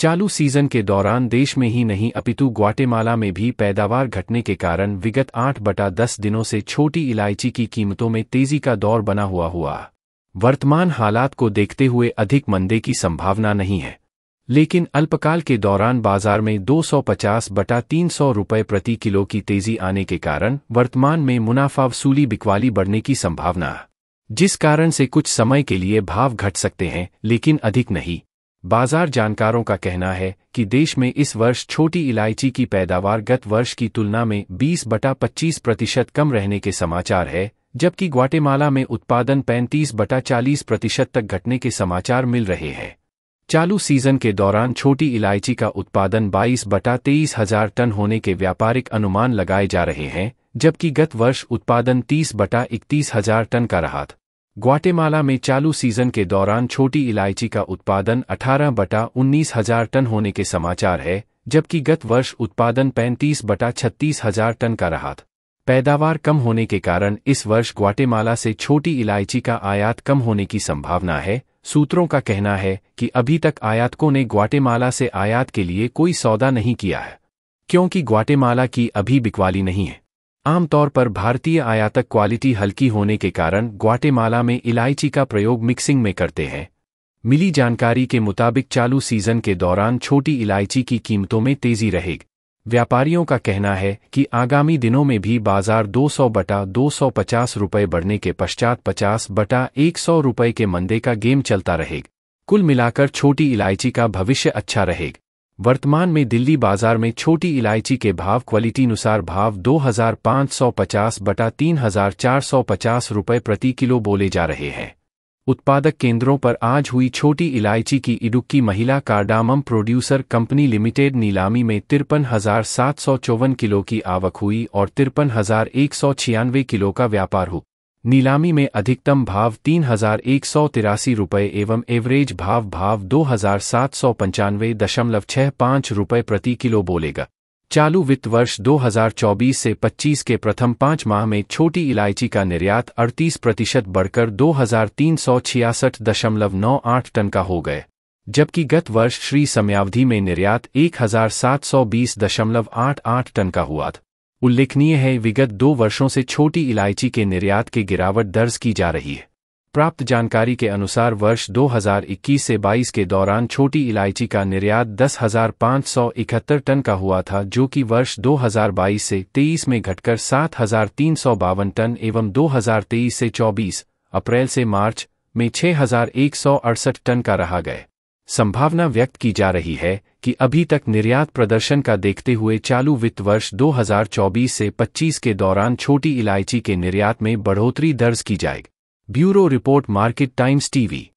चालू सीजन के दौरान देश में ही नहीं अपितु ग्वाटेमाला में भी पैदावार घटने के कारण विगत आठ बटा दस दिनों से छोटी इलायची की कीमतों में तेजी का दौर बना हुआ हुआ वर्तमान हालात को देखते हुए अधिक मंदे की संभावना नहीं है लेकिन अल्पकाल के दौरान बाजार में 250 बटा 300 रुपये प्रति किलो की तेजी आने के कारण वर्तमान में मुनाफा वसूली बिकवाली बढ़ने की संभावना जिस कारण से कुछ समय के लिए भाव घट सकते हैं लेकिन अधिक नहीं बाजार जानकारों का कहना है कि देश में इस वर्ष छोटी इलायची की पैदावार गत वर्ष की तुलना में 20 बटा 25 प्रतिशत कम रहने के समाचार है जबकि ग्वाटेमाला में उत्पादन 35 बटा 40 प्रतिशत तक घटने के समाचार मिल रहे हैं चालू सीजन के दौरान छोटी इलायची का उत्पादन 22 बटा तेईस हजार टन होने के व्यापारिक अनुमान लगाए जा रहे हैं जबकि गत वर्ष उत्पादन 30 बटा इकतीस हजार टन का रहा था ग्वाटेमाला में चालू सीजन के दौरान छोटी इलायची का उत्पादन 18 बटा उन्नीस हजार टन होने के समाचार है जबकि गत वर्ष उत्पादन 35 बटा छत्तीस हजार टन का रहा था पैदावार कम होने के कारण इस वर्ष ग्वाटेमाला से छोटी इलायची का आयात कम होने की संभावना है सूत्रों का कहना है कि अभी तक आयातकों ने ग्वाटेमाला से आयात के लिए कोई सौदा नहीं किया है क्योंकि ग्वाटेमाला की अभी बिकवाली नहीं है आमतौर पर भारतीय आयातक क्वालिटी हल्की होने के कारण ग्वाटेमाला में इलायची का प्रयोग मिक्सिंग में करते हैं मिली जानकारी के मुताबिक चालू सीजन के दौरान छोटी इलायची की कीमतों में तेजी रहेगी व्यापारियों का कहना है कि आगामी दिनों में भी बाजार 200 बटा 250 रुपए बढ़ने के पश्चात 50 बटा 100 रुपए के मंदे का गेम चलता रहेगा कुल मिलाकर छोटी इलायची का भविष्य अच्छा रहेगा वर्तमान में दिल्ली बाजार में छोटी इलायची के भाव क्वालिटी अनुसार भाव 2550 बटा 3450 रुपए प्रति किलो बोले जा रहे हैं उत्पादक केंद्रों पर आज हुई छोटी इलायची की इडुक्की महिला कार्डामम प्रोड्यूसर कंपनी लिमिटेड नीलामी में तिरपन हजार सात सौ चौवन किलो की आवक हुई और तिरपन हजार एक सौ छियानवे किलो का व्यापार हुआ नीलामी में अधिकतम भाव तीन हजार एक सौ तिरासी रुपये एवं एवरेज भाव भाव दो हजार सात सौ पंचानवे दशमलव पाँच रुपये प्रति किलो बोलेगा चालू वित्त वर्ष 2024 से 25 के प्रथम पाँच माह में छोटी इलायची का निर्यात 38 प्रतिशत बढ़कर दो टन का हो गए जबकि गत वर्ष श्री समयावधि में निर्यात एक टन का हुआ था उल्लेखनीय है विगत दो वर्षों से छोटी इलायची के निर्यात के गिरावट दर्ज की जा रही है प्राप्त जानकारी के अनुसार वर्ष 2021 से 22 के दौरान छोटी इलायची का निर्यात दस टन का हुआ था जो कि वर्ष 2022 से 23 में घटकर सात टन एवं 2023 से 24 अप्रैल से मार्च में छः टन का रहा गया संभावना व्यक्त की जा रही है कि अभी तक निर्यात प्रदर्शन का देखते हुए चालू वित्त वर्ष 2024 से 25 के दौरान छोटी इलायची के निर्यात में बढ़ोतरी दर्ज की जाएगी bureau report Market Times TV